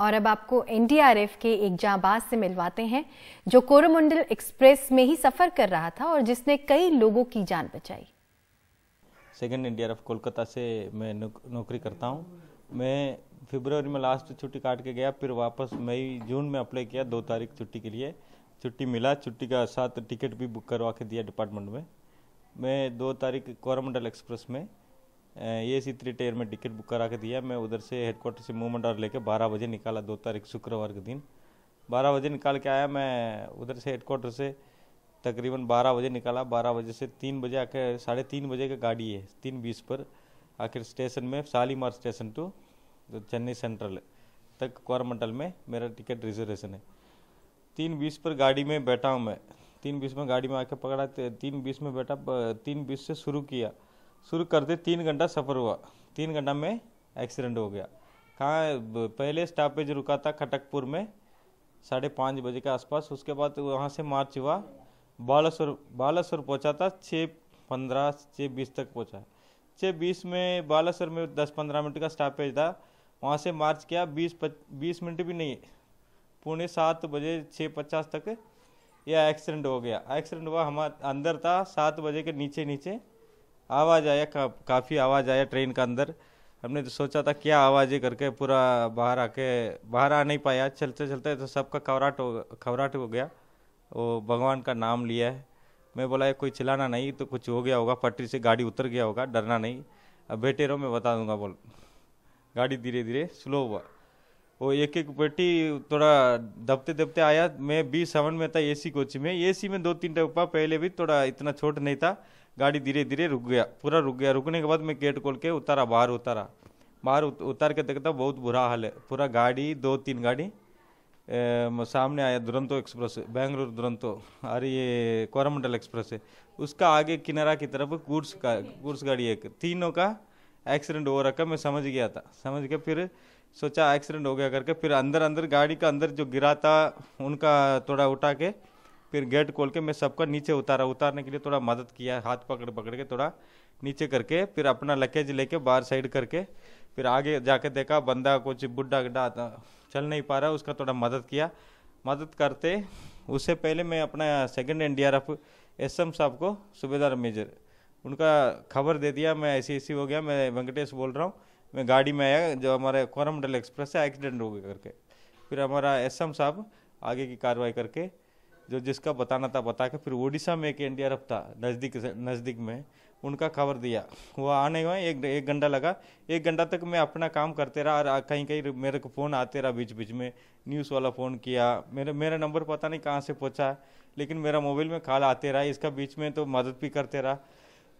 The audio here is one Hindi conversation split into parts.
और अब आपको एनडीआरएफ के एक जाबाज से मिलवाते हैं जो कोरोमंडल एक्सप्रेस में ही सफर कर रहा था और जिसने कई लोगों की जान बचाई सेकेंड एनडीआरएफ कोलकाता से मैं नौकरी करता हूँ मैं फरवरी में लास्ट छुट्टी काट के गया फिर वापस मई जून में अप्लाई किया दो तारीख छुट्टी के लिए छुट्टी मिला छुट्टी का साथ टिकट भी बुक करवा के दिया डिपार्टमेंट में मैं दो तारीख कोरमंडल एक्सप्रेस में ये सी थ्री टेयर में टिकट बुक करा के दिया मैं उधर से हेडकोार्टर से मूवमेंट और लेके बारह बजे निकाला दो तारीख शुक्रवार के दिन बारह बजे निकाल के आया मैं उधर से हेडकोार्टर से तकरीबन बारह बजे निकाला बारह बजे से तीन बजे आकर साढ़े तीन बजे का गाड़ी है तीन बीस पर आखिर स्टेशन में Shalimar station to Chennai central तक कोरमंडल में मेरा टिकट रिजर्वेशन है तीन बीस पर गाड़ी में बैठा हूँ मैं तीन बीस में गाड़ी में आके पकड़ा तीन बीस में बैठा तीन बीस से शुरू किया शुरू करते तीन घंटा सफ़र हुआ तीन घंटा में एक्सीडेंट हो गया कहाँ पहले स्टॉपेज रुका था खटकपुर में साढ़े पाँच बजे के आसपास उसके बाद वहाँ से मार्च हुआ बालासुर बालासुर पहुँचा था छः पंद्रह छः बीस तक पहुँचा छः बीस में बालासुर में दस पंद्रह मिनट का स्टॉपेज था वहाँ से मार्च किया बीस बीस मिनट भी नहीं पुणे सात बजे छः पचास तक यह एक्सीडेंट हो गया एक्सीडेंट हुआ हमारा अंदर था सात बजे के नीचे नीचे आवाज़ आया का, काफ़ी आवाज़ आया ट्रेन का अंदर हमने तो सोचा था क्या आवाज़ें करके पूरा बाहर आके बाहर आ नहीं पाया चलते चलते तो सबका खवराट हो खवराट हो गया वो भगवान का नाम लिया है मैं बोला कोई चिल्लाना नहीं तो कुछ हो गया होगा पटरी से गाड़ी उतर गया होगा डरना नहीं अब बेटे रहो मैं बता दूंगा बोल गाड़ी धीरे धीरे स्लो हुआ वो एक एक बेटी थोड़ा दबते दबते आया मैं बी सेवन में था एसी कोच में एसी में दो तीन टप्पा पहले भी थोड़ा इतना छोट नहीं था गाड़ी धीरे धीरे रुक गया पूरा रुक गया रुकने के बाद मैं गेट खोल के उतारा बाहर उतारा बाहर उतार के देखता बहुत बुरा हाल है पूरा गाड़ी दो तीन गाड़ी ए, सामने आया दुरंतो एक्सप्रेस बेंगलुरु दुरंतो अरे ये कोरमंडल एक्सप्रेस है उसका आगे किनारा की तरफ गुड्स का गुड्स गाड़ी एक तीनों का एक्सीडेंट हो रखा मैं समझ गया था समझ के फिर सोचा एक्सीडेंट हो गया करके फिर अंदर अंदर गाड़ी का अंदर जो गिरा था उनका थोड़ा उठा के फिर गेट खोल के मैं सबका नीचे उतारा उतारने के लिए थोड़ा मदद किया हाथ पकड़ पकड़ के थोड़ा नीचे करके फिर अपना लकेज लेके बाहर साइड करके फिर आगे जाके देखा बंदा कुछ बुढ़ा गड्ढा चल नहीं पा रहा उसका थोड़ा मदद किया मदद करते उससे पहले मैं अपना second N D R F S M साहब को सूबेदार मेजर उनका खबर दे दिया मैं ऐसी ऐसी हो गया मैं वेंकटेश बोल रहा हूँ मैं गाड़ी में आया जो हमारे कोरमंडल एक्सप्रेस है एक्सीडेंट हो गया करके फिर हमारा एस साहब आगे की कार्रवाई करके जो जिसका बताना था बता के फिर ओडिशा में एक एन था नज़दीक नज़दीक में उनका खबर दिया वो आने में एक एक घंटा लगा एक घंटा तक मैं अपना काम करते रहा और कहीं कहीं मेरे को फ़ोन आते रहा बीच बीच में न्यूज़ वाला फ़ोन किया मेरे मेरा नंबर पता नहीं कहाँ से पहुँचा लेकिन मेरा मोबाइल में कॉल आते रहा इसका बीच में तो मदद भी करते रहा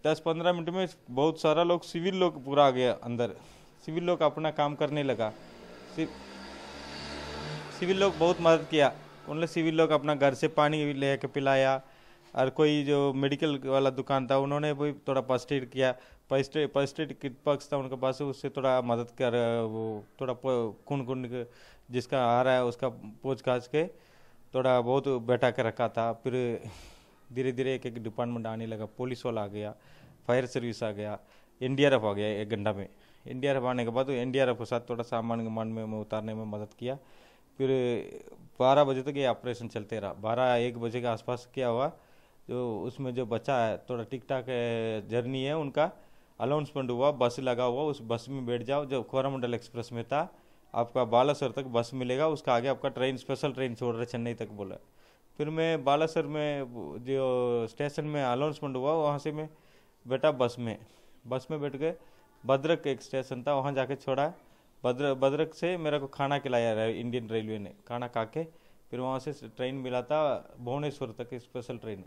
दस पंद्रह मिनट में बहुत सारा लोग सिविल लोग पूरा आ गया अंदर सिविल लोग अपना काम करने लगा सिविल लोग बहुत मदद किया उन सिविल लोग अपना घर से पानी ले कर पिलाया और कोई जो मेडिकल वाला दुकान था उन्होंने भी थोड़ा फर्स्ट एड किया first aid first aid kit box था उनके पास उससे थोड़ा मदद कर वो थोड़ा खून खून जिसका आ रहा है उसका पूछ काछ के थोड़ा बहुत बैठा के रखा था फिर धीरे धीरे एक एक डिपार्टमेंट आने लगा पुलिस वाला आ गया फायर सर्विस आ गया एन आ गया एक घंटा में एन एफ आने के बाद एन डी आर एफ के साथ थोड़ा सामान मान में, उतारने में मदद किया फिर बारह बजे तक ये ऑपरेशन चलते रहा बारह एक बजे के आसपास क्या हुआ जो उसमें जो बच्चा है थोड़ा टिक टाक जर्नी है उनका अनाउंसमेंट हुआ बस लगा हुआ उस बस में बैठ जाओ जो कोरामंडल एक्सप्रेस में था आपका बालासर तक बस मिलेगा उसका आगे आपका ट्रेन स्पेशल ट्रेन छोड़ रहा चेन्नई तक बोला फिर मैं बालासर में जो स्टेशन में अनाउंसमेंट हुआ वहाँ से मैं बैठा बस में बस में बैठ गए भद्रक एक स्टेशन था वहाँ जाके छोड़ा भद्र भद्रक से मेरे को खाना खिलाया इंडियन रेलवे ने खाना खा के फिर वहाँ से ट्रेन मिला था भुवनेश्वर तक स्पेशल ट्रेन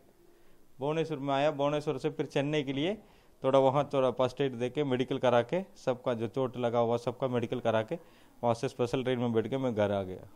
भुवनेश्वर में आया भुवनेश्वर से फिर चेन्नई के लिए थोड़ा वहाँ थोड़ा फर्स्ट एड दे के मेडिकल करा के सबका जो चोट लगा हुआ सबका मेडिकल करा के वहाँ से स्पेशल ट्रेन में बैठ के मैं घर आ गया